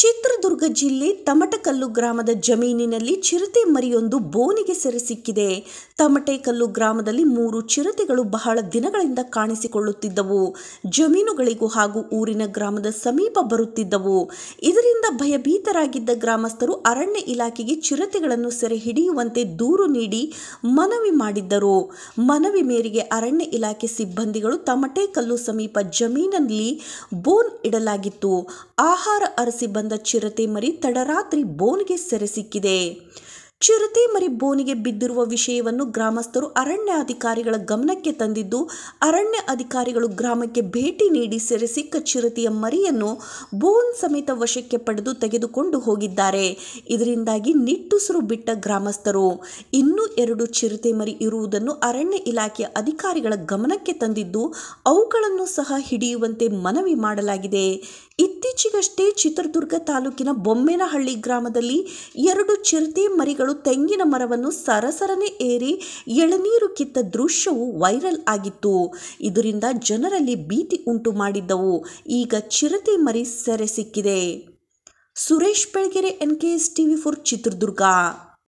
ಚಿತ್ರದುರ್ಗ ಜಿಲ್ಲೆ ತಮಟಕಲ್ಲು ಗ್ರಾಮದ ಜಮೀನಿನಲ್ಲಿ ಚಿರತೆ ಮರಿಯೊಂದು ಬೋನಿಗೆ ಸೆರೆ ಸಿಕ್ಕಿದೆ ತಮಟೆಕಲ್ಲು ಗ್ರಾಮದಲ್ಲಿ ಮೂರು ಚಿರತೆಗಳು ಬಹಳ ದಿನಗಳಿಂದ ಕಾಣಿಸಿಕೊಳ್ಳುತ್ತಿದ್ದವು ಜಮೀನುಗಳಿಗೂ ಹಾಗೂ ಊರಿನ ಗ್ರಾಮದ ಸಮೀಪ ಬರುತ್ತಿದ್ದವು ಇದರಿಂದ ಭಯಭೀತರಾಗಿದ್ದ ಗ್ರಾಮಸ್ಥರು ಅರಣ್ಯ ಇಲಾಖೆಗೆ ಚಿರತೆಗಳನ್ನು ಸೆರೆ ಹಿಡಿಯುವಂತೆ ದೂರು ನೀಡಿ ಮನವಿ ಮಾಡಿದ್ದರು ಮನವಿ ಮೇರೆಗೆ ಅರಣ್ಯ ಇಲಾಖೆ ಸಿಬ್ಬಂದಿಗಳು ತಮಟೆಕಲ್ಲು ಸಮೀಪ ಜಮೀನಲ್ಲಿ ಬೋನ್ ಇಡಲಾಗಿತ್ತು ಆಹಾರ ಅರಸಿ ಬಂದ ಚಿರತೆ ಮರಿ ತಡರಾತ್ರಿ ಬೋನ್ಗೆ ಸೆರೆ ಸಿಕ್ಕಿದೆ ಚಿರತೆ ಮರಿ ಬೋನಿಗೆ ಬಿದ್ದಿರುವ ವಿಷಯವನ್ನು ಗ್ರಾಮಸ್ಥರು ಅರಣ್ಯ ಅಧಿಕಾರಿಗಳ ಗಮನಕ್ಕೆ ತಂದಿದ್ದು ಅರಣ್ಯ ಅಧಿಕಾರಿಗಳು ಗ್ರಾಮಕ್ಕೆ ಭೇಟಿ ನೀಡಿ ಸೆರೆ ಸಿಕ್ಕ ಚಿರತೆಯ ಮರಿಯನ್ನು ಬೋನ್ ಸಮೇತ ವಶಕ್ಕೆ ಪಡೆದು ತೆಗೆದುಕೊಂಡು ಹೋಗಿದ್ದಾರೆ ಇದರಿಂದಾಗಿ ನಿಟ್ಟುಸಿರು ಬಿಟ್ಟ ಗ್ರಾಮಸ್ಥರು ಇನ್ನೂ ಎರಡು ಚಿರತೆ ಮರಿ ಇರುವುದನ್ನು ಅರಣ್ಯ ಇಲಾಖೆಯ ಅಧಿಕಾರಿಗಳ ಗಮನಕ್ಕೆ ತಂದಿದ್ದು ಅವುಗಳನ್ನು ಸಹ ಹಿಡಿಯುವಂತೆ ಮನವಿ ಮಾಡಲಾಗಿದೆ ಇತ್ತೀಚೆಗಷ್ಟೇ ಚಿತ್ರದುರ್ಗ ತಾಲೂಕಿನ ಬೊಮ್ಮೇನಹಳ್ಳಿ ಗ್ರಾಮದಲ್ಲಿ ಎರಡು ಚಿರತೆ ಮರಿಗಳು ತೆಂಗಿನ ಮರವನ್ನು ಸರಸರನೆ ಏರಿ ಎಳನೀರು ಕಿತ್ತ ದೃಶ್ಯವು ವೈರಲ್ ಆಗಿತ್ತು ಇದರಿಂದ ಜನರಲ್ಲಿ ಭೀತಿ ಉಂಟು ಮಾಡಿದ್ದವು ಈಗ ಚಿರತೆ ಮರಿ ಸೆರೆ ಸಿಕ್ಕಿದೆ Suresh Belagere N TV four Chitradurga